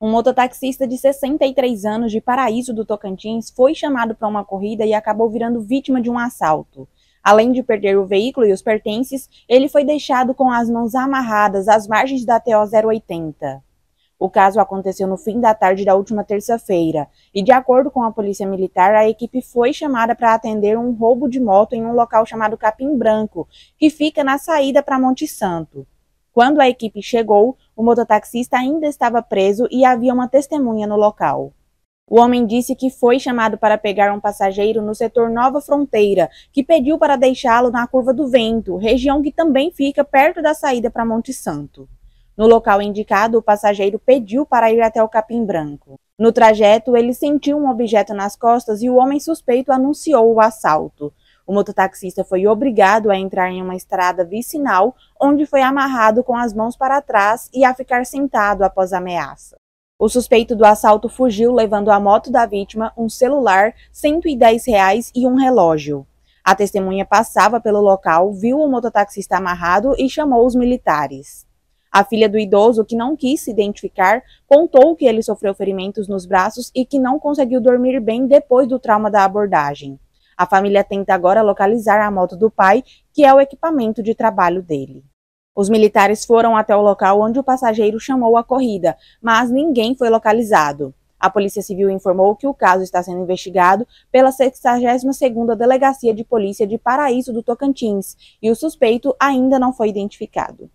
Um mototaxista de 63 anos de Paraíso do Tocantins foi chamado para uma corrida e acabou virando vítima de um assalto. Além de perder o veículo e os pertences, ele foi deixado com as mãos amarradas às margens da TO 080. O caso aconteceu no fim da tarde da última terça-feira e, de acordo com a Polícia Militar, a equipe foi chamada para atender um roubo de moto em um local chamado Capim Branco, que fica na saída para Monte Santo. Quando a equipe chegou, o mototaxista ainda estava preso e havia uma testemunha no local. O homem disse que foi chamado para pegar um passageiro no setor Nova Fronteira, que pediu para deixá-lo na Curva do Vento, região que também fica perto da saída para Monte Santo. No local indicado, o passageiro pediu para ir até o Capim Branco. No trajeto, ele sentiu um objeto nas costas e o homem suspeito anunciou o assalto. O mototaxista foi obrigado a entrar em uma estrada vicinal, onde foi amarrado com as mãos para trás e a ficar sentado após a ameaça. O suspeito do assalto fugiu levando a moto da vítima, um celular, R$ 110 reais e um relógio. A testemunha passava pelo local, viu o mototaxista amarrado e chamou os militares. A filha do idoso, que não quis se identificar, contou que ele sofreu ferimentos nos braços e que não conseguiu dormir bem depois do trauma da abordagem. A família tenta agora localizar a moto do pai, que é o equipamento de trabalho dele. Os militares foram até o local onde o passageiro chamou a corrida, mas ninguém foi localizado. A Polícia Civil informou que o caso está sendo investigado pela 62ª Delegacia de Polícia de Paraíso do Tocantins e o suspeito ainda não foi identificado.